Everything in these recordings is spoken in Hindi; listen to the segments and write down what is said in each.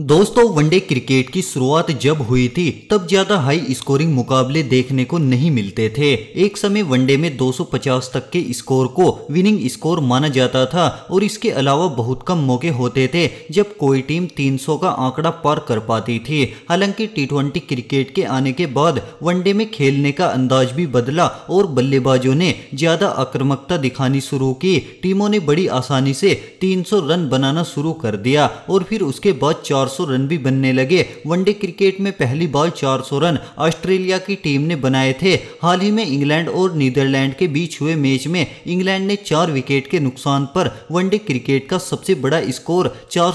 दोस्तों वनडे क्रिकेट की शुरुआत जब हुई थी तब ज्यादा हाई स्कोरिंग मुकाबले देखने को नहीं मिलते थे एक समय वनडे में 250 तक के स्कोर को विनिंग स्कोर माना जाता था और इसके अलावा बहुत कम मौके होते थे जब कोई टीम 300 का आंकड़ा पार कर पाती थी हालांकि टी क्रिकेट के आने के बाद वनडे में खेलने का अंदाज भी बदला और बल्लेबाजों ने ज्यादा आक्रमकता दिखानी शुरू की टीमों ने बड़ी आसानी से तीन रन बनाना शुरू कर दिया और फिर उसके बाद चार 400 रन भी बनने लगे वनडे क्रिकेट में पहली बॉल 400 रन ऑस्ट्रेलिया की टीम ने बनाए थे हाल ही में इंग्लैंड और नीदरलैंड के बीच हुए मैच में इंग्लैंड ने चार विकेट के नुकसान पर वनडे क्रिकेट का सबसे बड़ा स्कोर चार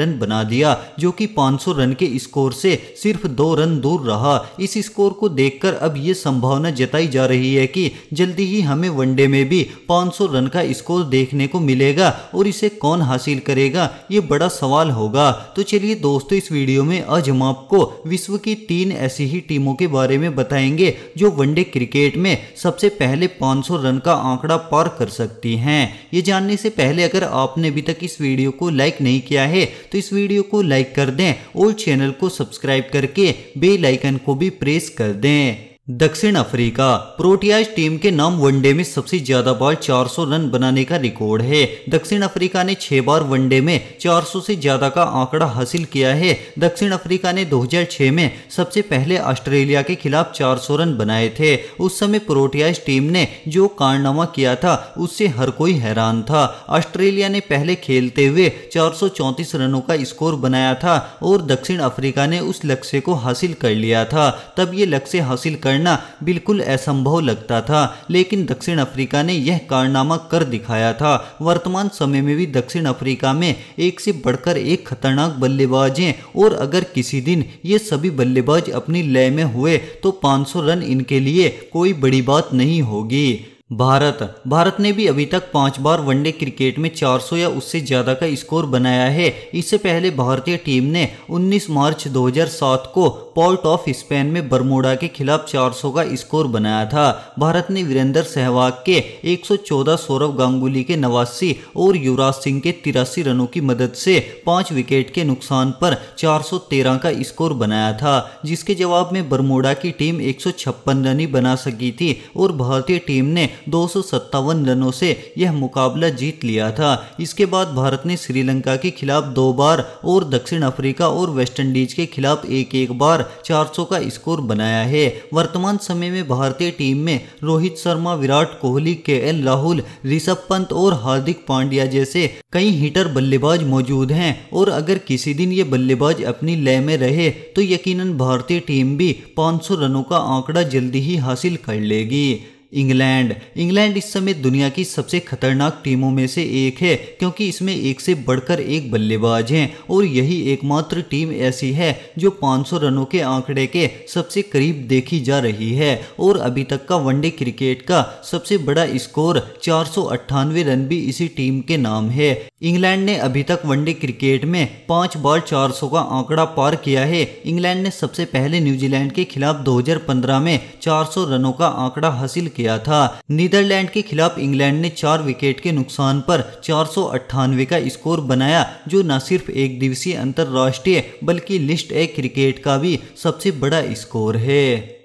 रन बना दिया जो कि 500 रन के स्कोर से सिर्फ दो रन दूर रहा इस स्कोर को देखकर अब ये संभावना जताई जा रही है कि जल्दी ही हमें वनडे में भी 500 रन का स्कोर देखने को मिलेगा और इसे कौन हासिल करेगा ये बड़ा सवाल होगा तो चलिए दोस्तों इस वीडियो में आज हम आपको विश्व की तीन ऐसी ही टीमों के बारे में बताएंगे जो वनडे क्रिकेट में सबसे पहले 500 रन का आंकड़ा पार कर सकती हैं ये जानने से पहले अगर आपने अभी तक इस वीडियो को लाइक नहीं किया है तो इस वीडियो को लाइक कर दें और चैनल को सब्सक्राइब करके बेलाइकन को भी प्रेस कर दें दक्षिण अफ्रीका प्रोटियाज टीम के नाम वनडे में सबसे ज्यादा बार 400 रन बनाने का रिकॉर्ड है दक्षिण अफ्रीका ने छह बार वनडे में 400 से ज्यादा का आंकड़ा हासिल किया है दक्षिण अफ्रीका ने 2006 में सबसे पहले ऑस्ट्रेलिया के खिलाफ 400 रन बनाए थे उस समय प्रोटियाज टीम ने जो कारनामा किया था उससे हर कोई हैरान था ऑस्ट्रेलिया ने पहले खेलते हुए चार रनों का स्कोर बनाया था और दक्षिण अफ्रीका ने उस लक्ष्य को हासिल कर लिया था तब ये लक्ष्य हासिल करने करना बिल्कुल असंभव लगता था लेकिन दक्षिण अफ्रीका ने यह कारनामा कर दिखाया था वर्तमान समय में भी दक्षिण अफ्रीका में एक से बढ़कर एक खतरनाक बल्लेबाज हैं और अगर किसी दिन ये सभी बल्लेबाज अपनी लय में हुए तो 500 रन इनके लिए कोई बड़ी बात नहीं होगी भारत भारत ने भी अभी तक पांच बार वनडे क्रिकेट में 400 या उससे ज़्यादा का स्कोर बनाया है इससे पहले भारतीय टीम ने 19 मार्च 2007 को पोर्ट ऑफ स्पेन में बर्मोडा के खिलाफ 400 का स्कोर बनाया था भारत ने वीरेंद्र सहवाग के 114 सौरव गांगुली के नवासी और युवराज सिंह के तिरासी रनों की मदद से पाँच विकेट के नुकसान पर चार का स्कोर बनाया था जिसके जवाब में बर्मोडा की टीम एक रन ही बना सकी थी और भारतीय टीम ने दो रनों से यह मुकाबला जीत लिया था इसके बाद भारत ने श्रीलंका के खिलाफ दो बार और दक्षिण अफ्रीका और वेस्टइंडीज के खिलाफ एक एक बार 400 का स्कोर बनाया है वर्तमान समय में भारतीय टीम में रोहित शर्मा विराट कोहली के एल राहुल ऋषभ पंत और हार्दिक पांड्या जैसे कई हिटर बल्लेबाज मौजूद हैं और अगर किसी दिन ये बल्लेबाज अपनी लय में रहे तो यकीनन भारतीय टीम भी 500 रनों का आंकड़ा जल्दी ही हासिल कर लेगी इंग्लैंड इंग्लैंड इस समय दुनिया की सबसे खतरनाक टीमों में से एक है क्योंकि इसमें एक से बढ़कर एक बल्लेबाज हैं और यही एकमात्र टीम ऐसी है जो 500 रनों के आंकड़े के सबसे करीब देखी जा रही है और अभी तक का वनडे क्रिकेट का सबसे बड़ा स्कोर चार रन भी इसी टीम के नाम है इंग्लैंड ने अभी तक वनडे क्रिकेट में पाँच बार 400 का आंकड़ा पार किया है इंग्लैंड ने सबसे पहले न्यूजीलैंड के खिलाफ 2015 में 400 रनों का आंकड़ा हासिल किया था नीदरलैंड के खिलाफ इंग्लैंड ने चार विकेट के नुकसान पर चार का स्कोर बनाया जो न सिर्फ एक दिवसीय अंतर्राष्ट्रीय बल्कि लिस्ट ए क्रिकेट का भी सबसे बड़ा स्कोर है